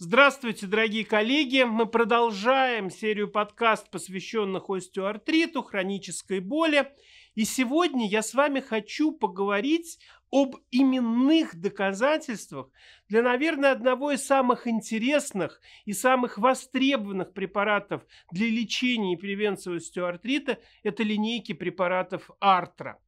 Здравствуйте, дорогие коллеги! Мы продолжаем серию подкаст, посвященных остеоартриту, хронической боли. И сегодня я с вами хочу поговорить об именных доказательствах для, наверное, одного из самых интересных и самых востребованных препаратов для лечения и превенции остеоартрита – это линейки препаратов «Артра».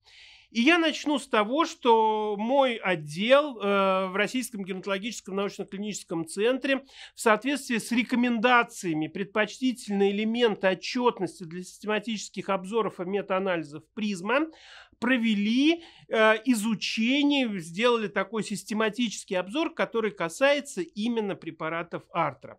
И я начну с того, что мой отдел э, в Российском генетологическом научно-клиническом центре в соответствии с рекомендациями предпочтительные элементы отчетности для систематических обзоров и метаанализов призма провели э, изучение, сделали такой систематический обзор, который касается именно препаратов артра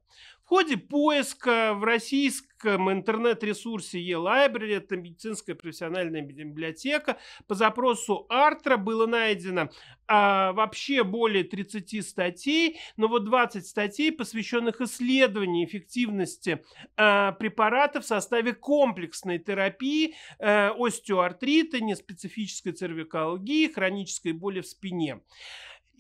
ходе поиска в российском интернет-ресурсе e-library, это медицинская профессиональная библиотека, по запросу Артра было найдено а, вообще более 30 статей, но вот 20 статей, посвященных исследованию эффективности а, препаратов в составе комплексной терапии а, остеоартрита, неспецифической цервикалгии, хронической боли в спине.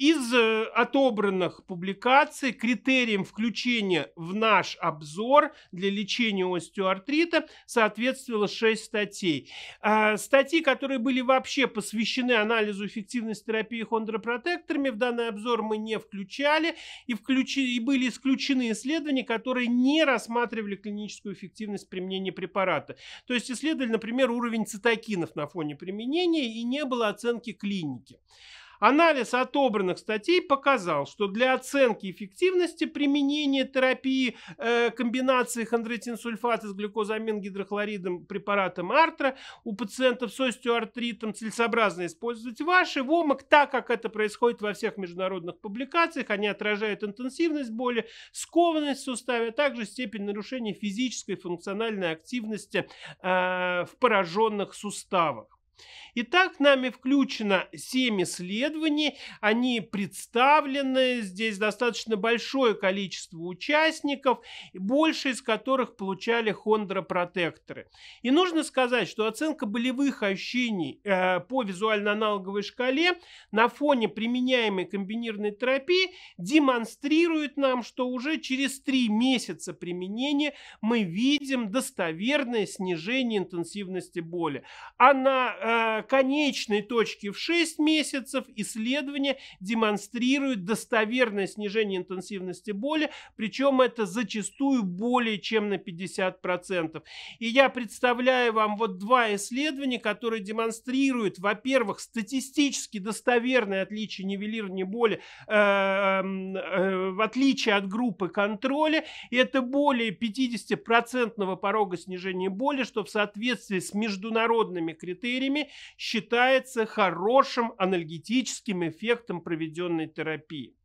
Из э, отобранных публикаций критерием включения в наш обзор для лечения остеоартрита соответствовало 6 статей. А, статьи, которые были вообще посвящены анализу эффективности терапии хондропротекторами, в данный обзор мы не включали. И, включи, и были исключены исследования, которые не рассматривали клиническую эффективность применения препарата. То есть исследовали, например, уровень цитокинов на фоне применения и не было оценки клиники. Анализ отобранных статей показал, что для оценки эффективности применения терапии э, комбинации хондротинсульфата с глюкозамингидрохлоридом препаратом Артра у пациентов с остеоартритом целесообразно использовать ваши ВОМАК, так как это происходит во всех международных публикациях. Они отражают интенсивность боли, скованность в суставе, а также степень нарушения физической функциональной активности э, в пораженных суставах. Итак, нами включено 7 исследований, они представлены, здесь достаточно большое количество участников, больше из которых получали хондропротекторы. И нужно сказать, что оценка болевых ощущений э, по визуально-аналоговой шкале на фоне применяемой комбинированной терапии демонстрирует нам, что уже через 3 месяца применения мы видим достоверное снижение интенсивности боли. А на э, Э, конечной точки в 6 месяцев исследования демонстрируют достоверное снижение интенсивности боли, причем это зачастую более чем на 50%. И я представляю вам вот два исследования, которые демонстрируют, во-первых, статистически достоверное отличие нивелирования боли э, эм, э, в отличие от группы контроля. И это более 50% порога снижения боли, что в соответствии с международными критериями время считается хорошим анальгетическим эффектом проведенной терапии.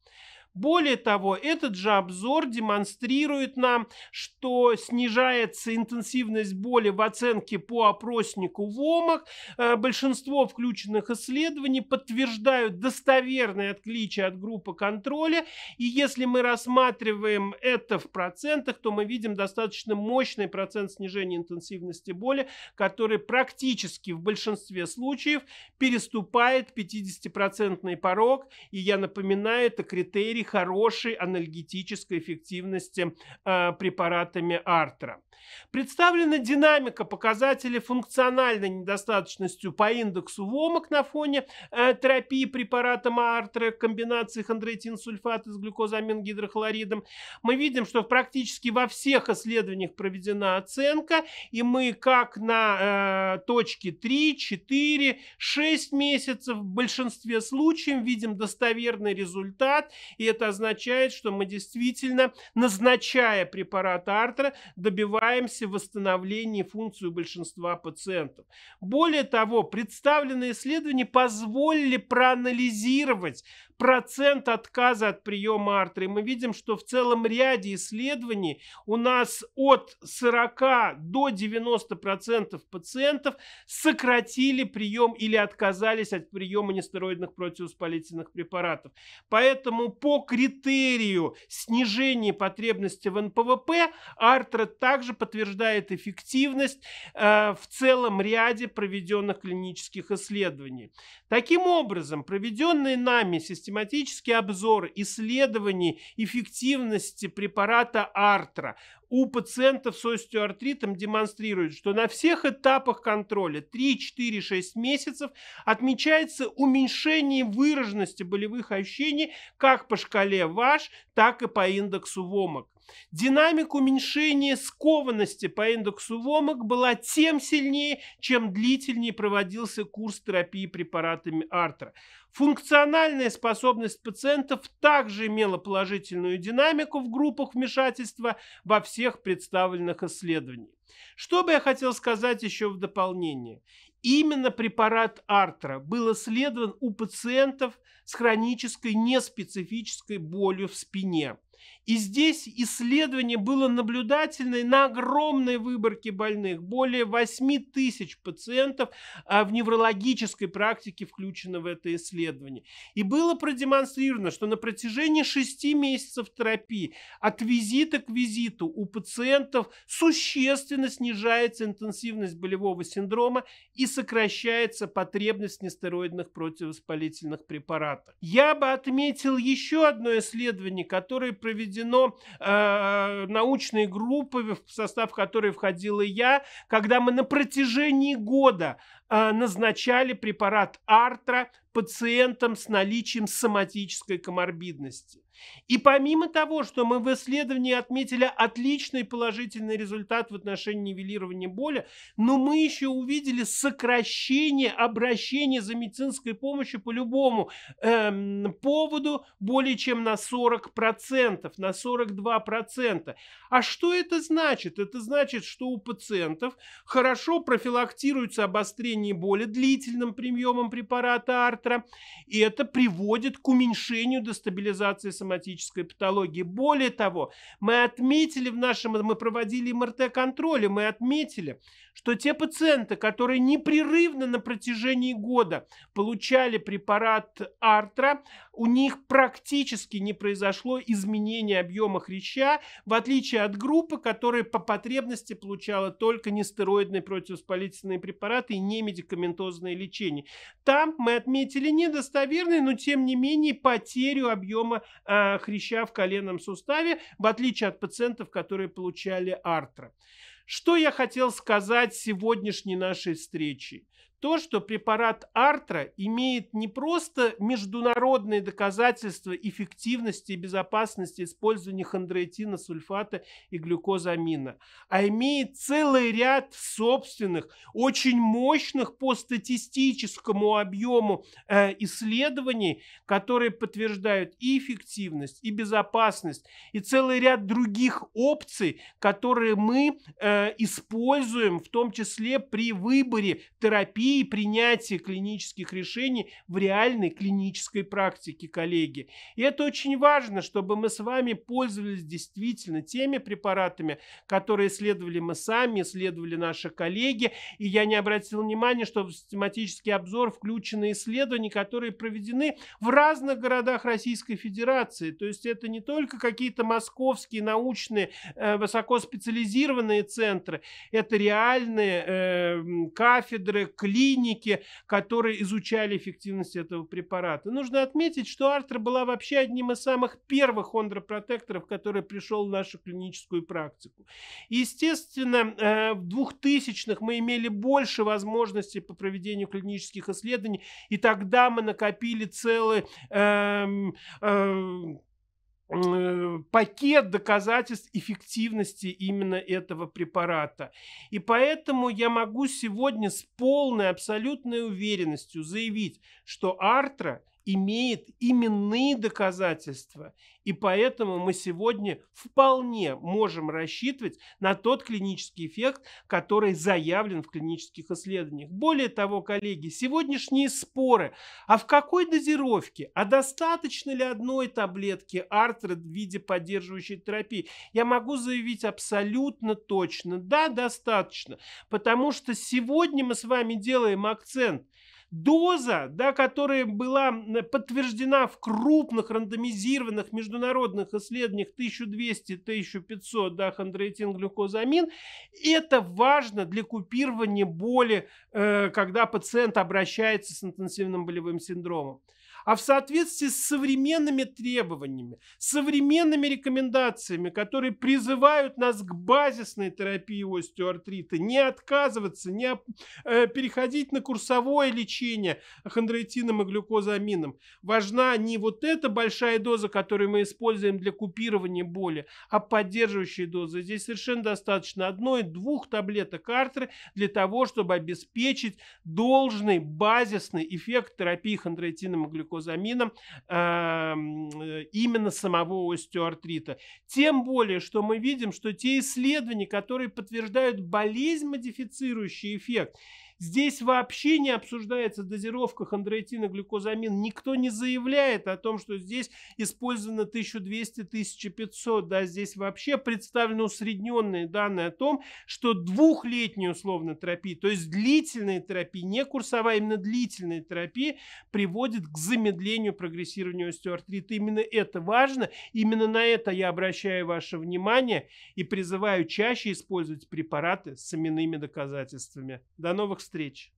Более того, этот же обзор демонстрирует нам, что снижается интенсивность боли в оценке по опроснику в ОМАХ. Э, большинство включенных исследований подтверждают достоверное отличие от группы контроля. И если мы рассматриваем это в процентах, то мы видим достаточно мощный процент снижения интенсивности боли, который практически в большинстве случаев переступает 50% процентный порог. И я напоминаю, это критерий хорошей анальгетической эффективности э, препаратами Артра. Представлена динамика показателей функциональной недостаточностью по индексу ВОМОК на фоне э, терапии препаратом ААРТРА, комбинации хондроитин-сульфата с глюкозамин-гидрохлоридом. Мы видим, что практически во всех исследованиях проведена оценка, и мы как на э, точке 3, 4, 6 месяцев в большинстве случаев видим достоверный результат, и это означает, что мы действительно, назначая препарат артра добиваем нуждаемся в восстановлении функции большинства пациентов. Более того, представленные исследования позволили проанализировать процент отказа от приема артры. Мы видим, что в целом ряде исследований у нас от 40 до 90 процентов пациентов сократили прием или отказались от приема нестероидных противовоспалительных препаратов. Поэтому по критерию снижения потребности в НПВП артра также подтверждает эффективность э, в целом ряде проведенных клинических исследований. Таким образом, проведенные нами системы систематический обзор исследований эффективности препарата Артра у пациентов с остеоартритом демонстрирует, что на всех этапах контроля 3, 4, 6 месяцев отмечается уменьшение выраженности болевых ощущений как по шкале ВАШ, так и по индексу ВОМОК. Динамика уменьшения скованности по индексу ВОМОК была тем сильнее, чем длительнее проводился курс терапии препаратами Артра. Функциональная способность пациентов также имела положительную динамику в группах вмешательства во все всех представленных исследований. Что бы я хотел сказать еще в дополнение? Именно препарат Артра был исследован у пациентов с хронической неспецифической болью в спине – и здесь исследование было наблюдательное на огромной выборке больных. Более 8 тысяч пациентов а, в неврологической практике включено в это исследование. И было продемонстрировано, что на протяжении 6 месяцев терапии от визита к визиту у пациентов существенно снижается интенсивность болевого синдрома и сокращается потребность в нестероидных противовоспалительных препаратах. Я бы отметил еще одно исследование, которое провели проведено э, научной группы, в состав которой входила я, когда мы на протяжении года а, назначали препарат артра пациентам с наличием соматической коморбидности. И помимо того, что мы в исследовании отметили отличный положительный результат в отношении нивелирования боли, но мы еще увидели сокращение обращения за медицинской помощью по любому эм, поводу более чем на 40%, на 42%. А что это значит? Это значит, что у пациентов хорошо профилактируется обострение течение более длительным приемом препарата артра, и это приводит к уменьшению дестабилизации соматической патологии. Более того, мы отметили в нашем, мы проводили МРТ-контроль, мы отметили, что те пациенты, которые непрерывно на протяжении года получали препарат артра, у них практически не произошло изменения объема хряща, в отличие от группы, которая по потребности получала только нестероидные противовоспалительные препараты и немедикаментозное лечение. Там мы отметили недостоверные, но тем не менее потерю объема э, хряща в коленном суставе, в отличие от пациентов, которые получали артро. Что я хотел сказать сегодняшней нашей встрече? то, что препарат Артра имеет не просто международные доказательства эффективности и безопасности использования хондроитина, сульфата и глюкозамина, а имеет целый ряд собственных, очень мощных по статистическому объему э, исследований, которые подтверждают и эффективность, и безопасность, и целый ряд других опций, которые мы э, используем, в том числе при выборе терапии терапии, принятия клинических решений в реальной клинической практике, коллеги. И это очень важно, чтобы мы с вами пользовались действительно теми препаратами, которые исследовали мы сами, исследовали наши коллеги. И я не обратил внимания, что в систематический обзор включены исследования, которые проведены в разных городах Российской Федерации. То есть это не только какие-то московские научные, э, высокоспециализированные центры, это реальные э, кафедры, клинике, которые изучали эффективность этого препарата. Нужно отметить, что Артра была вообще одним из самых первых хондропротекторов, который пришел в нашу клиническую практику. Естественно, э, в 2000-х мы имели больше возможностей по проведению клинических исследований, и тогда мы накопили целый... Э, э, Э, пакет доказательств эффективности именно этого препарата. И поэтому я могу сегодня с полной абсолютной уверенностью заявить, что артра – имеет именные доказательства. И поэтому мы сегодня вполне можем рассчитывать на тот клинический эффект, который заявлен в клинических исследованиях. Более того, коллеги, сегодняшние споры, а в какой дозировке, а достаточно ли одной таблетки артрит в виде поддерживающей терапии, я могу заявить абсолютно точно, да, достаточно, потому что сегодня мы с вами делаем акцент – Доза, да, которая была подтверждена в крупных рандомизированных международных исследованиях 1200-1500 да, хондроитин-глюкозамин, это важно для купирования боли, э, когда пациент обращается с интенсивным болевым синдромом а в соответствии с современными требованиями, современными рекомендациями, которые призывают нас к базисной терапии остеоартрита, не отказываться, не э, переходить на курсовое лечение хондроитином и глюкозамином. Важна не вот эта большая доза, которую мы используем для купирования боли, а поддерживающая доза. Здесь совершенно достаточно одной-двух таблеток артры для того, чтобы обеспечить должный базисный эффект терапии хондроитином и глюкозамином глюкозамином э, именно самого остеоартрита. Тем более, что мы видим, что те исследования, которые подтверждают болезнь-модифицирующий эффект, Здесь вообще не обсуждается дозировка хондроитина глюкозамин. Никто не заявляет о том, что здесь использовано 1200-1500. Да, здесь вообще представлены усредненные данные о том, что двухлетняя условно терапия, то есть длительная терапия, не курсовая, именно длительная терапия, приводит к замедлению прогрессирования остеоартрита. Именно это важно. Именно на это я обращаю ваше внимание и призываю чаще использовать препараты с именными доказательствами. До новых встреч! встреч.